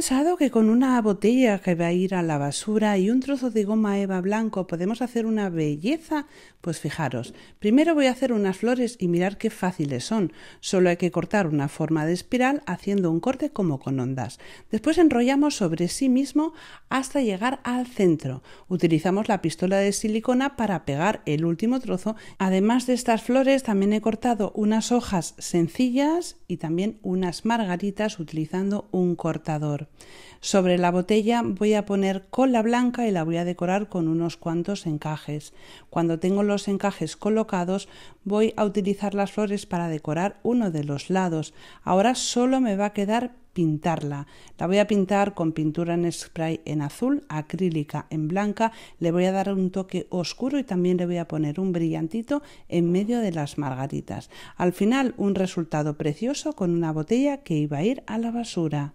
pensado que con una botella que va a ir a la basura y un trozo de goma eva blanco podemos hacer una belleza? Pues fijaros, primero voy a hacer unas flores y mirar qué fáciles son. Solo hay que cortar una forma de espiral haciendo un corte como con ondas. Después enrollamos sobre sí mismo hasta llegar al centro. Utilizamos la pistola de silicona para pegar el último trozo. Además de estas flores también he cortado unas hojas sencillas y también unas margaritas utilizando un cortador. Sobre la botella voy a poner cola blanca y la voy a decorar con unos cuantos encajes. Cuando tengo los encajes colocados voy a utilizar las flores para decorar uno de los lados. Ahora solo me va a quedar pintarla. La voy a pintar con pintura en spray en azul, acrílica en blanca, le voy a dar un toque oscuro y también le voy a poner un brillantito en medio de las margaritas. Al final un resultado precioso con una botella que iba a ir a la basura.